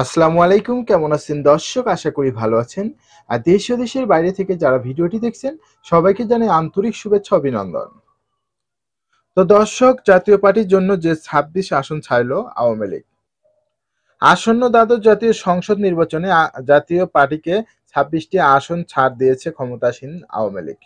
আসসালামু আলাইকুম কেমন আছেন দর্শক আশা করি ভালো আছেন আর দেশ ও দেশের বাইরে থেকে যারা ভিডিওটি দেখছেন সবাইকে জানে আন্তরিক শুভেচ্ছা অভিনন্দন তো দর্শক জাতীয় পার্টির জন্য যে ছাব্বিশ আসন ছাড়ল আওয়ামী লীগ আসন্ন দ্বাদশ জাতীয় সংসদ নির্বাচনে জাতীয় পার্টিকে ছাব্বিশটি আসন ছাড় দিয়েছে ক্ষমতাসীন আওয়ামী লীগ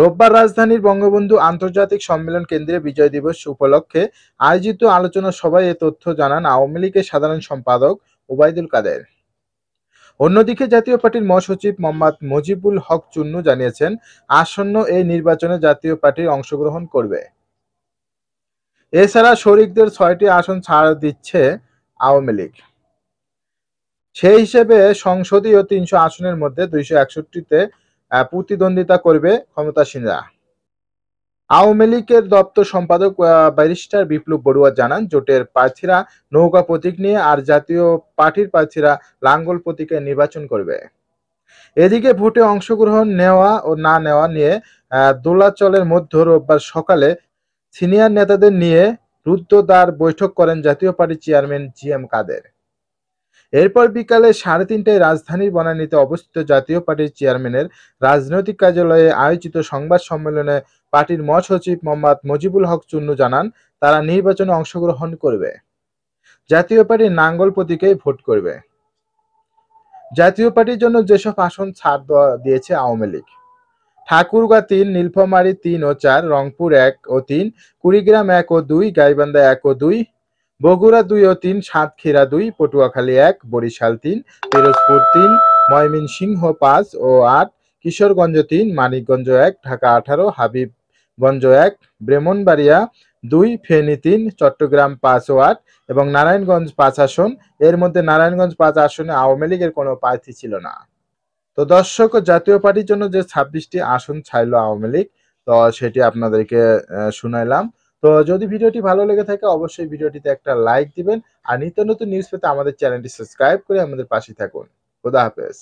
রোববার রাজধানীর বঙ্গবন্ধু আন্তর্জাতিক সম্মেলন কেন্দ্রে বিজয় দিবস উপলক্ষে আয়োজিত আলোচনা সভায় এ তথ্য জানান আওয়ামী লীগের সাধারণ সম্পাদক ওবায়দুল কাদের অন্যদিকে জাতীয় পার্টির মহাসচিব মোহাম্মদ মজিবুল হক চুন্নু জানিয়েছেন আসন্ন এই নির্বাচনে জাতীয় পার্টির অংশগ্রহণ করবে এছাড়া শরিকদের ছয়টি আসন ছাড় দিচ্ছে আওয়ামী লীগ সেই হিসেবে সংসদীয় তিনশো আসনের মধ্যে দুইশো একষট্টিতে প্রতিদ্বন্দ্বিতা করবে ক্ষমতাসীনরা আওয়ামী লীগের দপ্তর সম্পাদক ব্যারিস্টার বিপ্লব বড়ুয়া জানান জোটের প্রার্থীরা নৌকা প্রতীক নিয়ে আর জাতীয় পার্টির প্রার্থীরা লাঙ্গল প্রতীকে নির্বাচন করবে এদিকে ভোটে অংশগ্রহণ নেওয়া ও না নেওয়া নিয়ে দোলাচলের মধ্যে রোববার সকালে সিনিয়র নেতাদের নিয়ে রুদ্ধদ্বার বৈঠক করেন Jatiya Party chairman G M Quader এরপর বিকালে সাড়ে তিনটায় রাজধানীর বনানীতে অবস্থিত জাতীয় পার্টির চেয়ারম্যানের রাজনৈতিক কার্যালয়ে আয়োজিত সংবাদ সম্মেলনে পার্টির মহাসচিব মোহাম্মদ মজিবুল হক চুন্নু জানান তারা নির্বাচনে অংশগ্রহণ করবে জাতীয় পার্টির নাঙ্গল প্রতীকেই ভোট করবে জাতীয় পার্টির জন্য যেসব আসন ছাড় দিয়েছে আওয়ামী লীগ ঠাকুরগা তিন নীলফামারী তিন ও চার রংপুর এক ও তিন কুড়িগ্রাম এক ও দুই গাইবান্ধা এক ও দুই বগুড়া দুই ও তিন সাতক্ষীরা দুই পটুয়াখালী এক বরিশাল তিন পিরোজপুর তিন ময়মনসিংহ পাঁচ ও আট কিশোরগঞ্জ তিন মানিকগঞ্জ এক ঢাকা আঠারো হাবিবগঞ্জ এক ব্রেমনবাড়িয়া দুই ফেনী তিন চট্টগ্রাম পাঁচ ও আট এবং নারায়ণগঞ্জ পাঁচ আসন এর মধ্যে নারায়ণগঞ্জ পাঁচ আসনে আওয়ামী লীগের কোনো প্রার্থী ছিল না তো দর্শক জাতীয় পার্টির জন্য যে ছাব্বিশটি আসন ছাইল আওয়ামী লীগ তো সেটি আপনাদেরকে শুনাইলাম তো যদি ভিডিওটি ভালো লেগে থাকে অবশ্যই ভিডিওটিতে একটা লাইক দিবেন আর নিত্য নতুন নিউজ পেতে আমাদের চ্যানেলটি সাবস্ক্রাইব করে আমাদের পাশে থাকুন খুদা হাফেজ